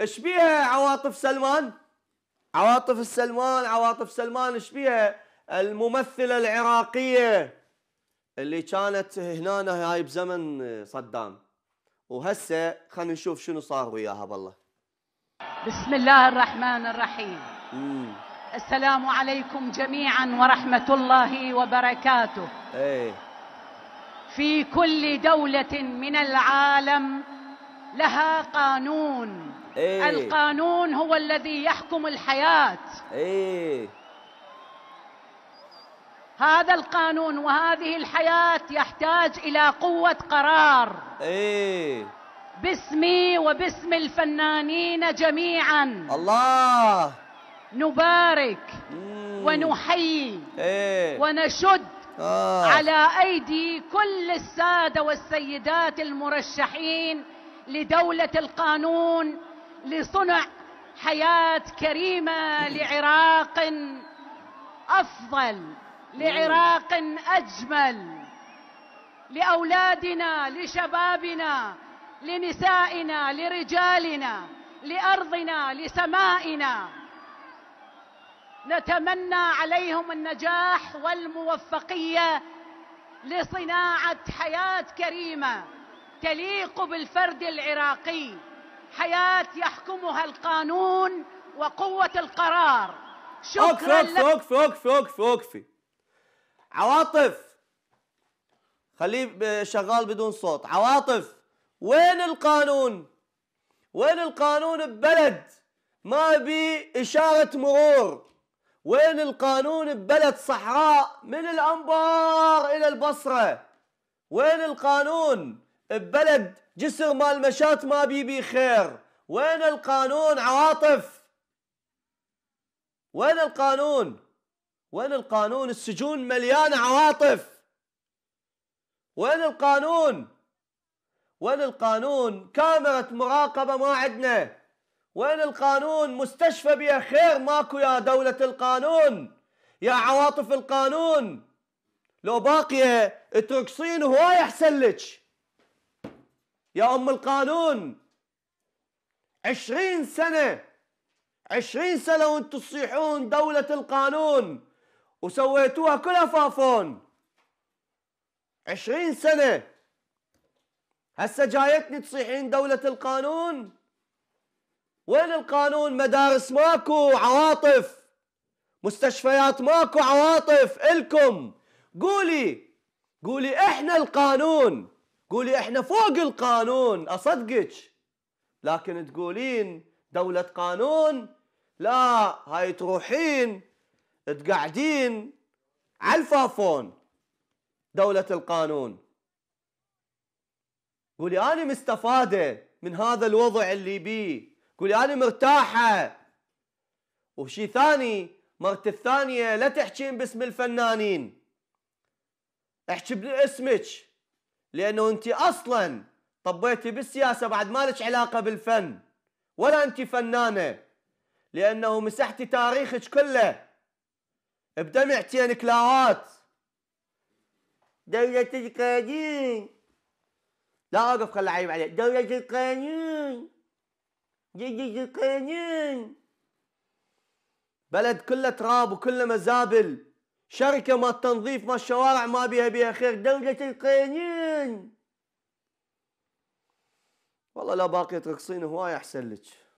ايش بيها عواطف سلمان؟ عواطف السلمان عواطف سلمان ايش بيها؟ الممثلة العراقية اللي كانت هنا هاي بزمن صدام وهسه خلينا نشوف شنو صار وياها بالله بسم الله الرحمن الرحيم مم. السلام عليكم جميعا ورحمة الله وبركاته ايه في كل دولة من العالم لها قانون إيه؟ القانون هو الذي يحكم الحياة إيه؟ هذا القانون وهذه الحياة يحتاج إلى قوة قرار إيه؟ باسمي وباسم الفنانين جميعا الله نبارك مم. ونحيي إيه؟ ونشد آه. على أيدي كل السادة والسيدات المرشحين لدولة القانون لصنع حياة كريمة لعراق أفضل لعراق أجمل لأولادنا لشبابنا لنسائنا لرجالنا لأرضنا لسمائنا نتمنى عليهم النجاح والموفقية لصناعة حياة كريمة تليق بالفرد العراقي حياة يحكمها القانون وقوة القرار شكرا أكفي أكفي أكفي أكفي أكفي عواطف خليه شغال بدون صوت عواطف وين القانون وين القانون ببلد ما بي إشارة مرور وين القانون ببلد صحراء من الأنبار إلى البصرة وين القانون ببلد جسر مال مشات ما بيبي خير وين القانون عواطف وين القانون وين القانون السجون مليانة عواطف وين القانون وين القانون كاميرا مراقبة ما عندنا وين القانون مستشفى بيها خير ماكو يا دولة القانون يا عواطف القانون لو باقية ترقصين هواي احسن لك يا أم القانون عشرين سنة عشرين سنة وانتم تصيحون دولة القانون وسويتوها كلها فافون عشرين سنة هسه جايتني تصيحين دولة القانون وين القانون مدارس ماكو عواطف مستشفيات ماكو عواطف الكم قولي قولي احنا القانون قولي احنا فوق القانون اصدقك لكن تقولين دولة قانون لا هاي تروحين تقعدين على الفافون دولة القانون قولي أنا مستفادة من هذا الوضع اللي بيه قولي أنا مرتاحة وشي ثاني مرة الثانية لا تحكين باسم الفنانين احكي باسمك لانه انت اصلا طبيتي بالسياسه بعد ما لك علاقه بالفن ولا انت فنانه لانه مسحتي تاريخك كله بدمعتين كلاوات دولة القانون لا اوقف خل عيب عليك دولة القانون دولة القانون بلد كله تراب وكله مزابل شركه ما تنظيف ما الشوارع ما بيها بيها خير دولة القانون والله لا باقي ترقصين هواي احسن لك